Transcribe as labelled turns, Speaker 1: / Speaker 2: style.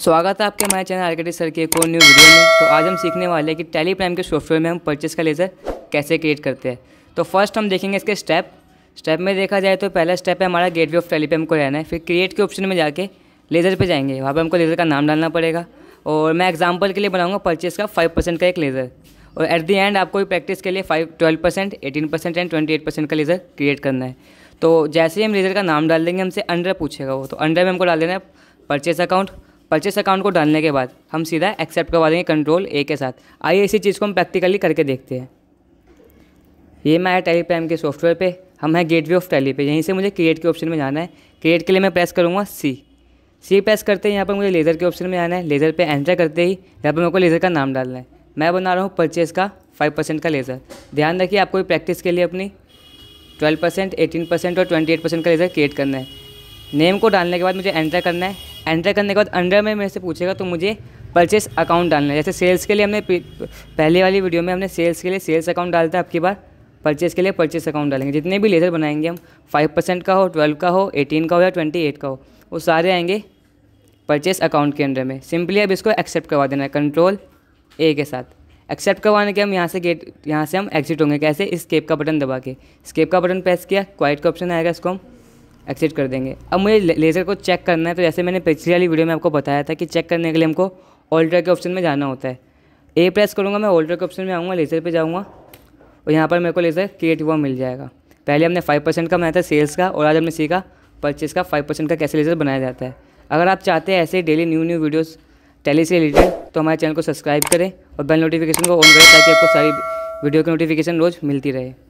Speaker 1: स्वागत है आपके हमारे चैनल आर्किटेक्ट सर के एक और न्यू वीडियो में तो आज हम सीखने वाले हैं कि टेली प्राइम के सॉफ्टवेयर में हम परचेस का लेज़र कैसे क्रिएट करते हैं तो फर्स्ट हम देखेंगे इसके स्टेप स्टेप में देखा जाए तो पहला स्टेप है हमारा गेट वे ऑफ टेलीप्राइम को रहना है फिर क्रिएट के ऑप्शन में जाके लेज़र पर जाएंगे वहाँ पर हमको लेज़र का नाम डालना पड़ेगा और मैं एग्जाम्पल के लिए बनाऊँगा परचेस का फाइव परसेंट का एक लेज़र और एट दी एंड आपको भी प्रैक्टिस के लिए five twelve percent eighteen percent and twenty eight percent का लेज़र क्रिएट करना है तो जैसे ही हम लेज़र का नाम डाल देंगे हमसे अंडर पूछेगा वो तो अंडर में हमको डाल देना है परचेस अकाउंट परचेस अकाउंट को डालने के बाद हम सीधा एक्सेप्ट करवा देंगे कंट्रोल ए के साथ आइए इसी चीज़ को हम प्रैक्टिकली करके देखते हैं ये मैं आया टेलीप्राइम के सॉफ्टवेयर पे हम हैं गेटवे ऑफ टेली पे यहीं से मुझे क्रिएट के ऑप्शन में जाना है क्रिएट के लिए मैं प्रेस करूँगा सी सी प्रेस करते ही यहाँ पर मुझे लेज़र के ऑप्शन में आना है लेज़र पर एंटर करते ही यहाँ पर मेरे को लेज़र का नाम डालना है मैं बना रहा हूँ परचेज़ का फाइव परसेंट का लेज़र ध्यान रखिए आपको भी प्रैक्टिस के लिए अपनी ट्वेल्व परसेंट एटीन परसेंट और ट्वेंटी एट परसेंट का लेज़र क्रिएट करना है नेम को डालने के बाद मुझे एंटर करना है एंटर करने के बाद अंडर में मेरे से पूछेगा तो मुझे परचेस अकाउंट डालना है जैसे सेल्स के लिए हमने पहले वाली वीडियो में हमने सेल्स के लिए सेल्स अकाउंट डालता है आपकी बार परचेस के लिए परचेस अकाउंट डालेंगे जितने भी लेजर बनाएंगे हम फाइव परसेंट का हो ट्वेल्व का हो एटीन का हो या ट्वेंटी एट का हो वो सारे आएंगे परचेस अकाउंट के अंडर में सिंपली अब इसको एक्सेप्ट करवा देना है कंट्रोल ए के साथ एक्सेप्ट करवाने के हम यहाँ से गेट यहाँ से हम एग्जिट होंगे कैसे स्केप का बटन दबा के स्केप का बटन प्रेस किया क्वाइट का ऑप्शन आएगा इसको हम एक्सेप्ट कर देंगे अब मुझे लेज़र को चेक करना है तो जैसे मैंने पिछली वाली वीडियो में आपको बताया था कि चेक करने के लिए हमको ऑल्ट्रा के ऑप्शन में जाना होता है ए प्रेस करूँगा मैं ऑल्ट्रा के ऑप्शन में आऊँगा लेज़र पर जाऊँगा और यहाँ पर मेरे को लेज़र क्रिएट हुआ मिल जाएगा पहले हमने फाइव परसेंट का बनाया था सेल्स का और आज हमने सीखा परचेस का फाइव परसेंट का कैसे लेज़र बनाया जाता है अगर आप चाहते हैं ऐसे daily new new videos Tally से रिलेटेड तो हमारे चैनल को सब्सक्राइब करें और बेल नोटिफिकेशन को ऑन करें ताकि आपको सारी वीडियो की नोटिफिकेशन रोज़ मिलती रहे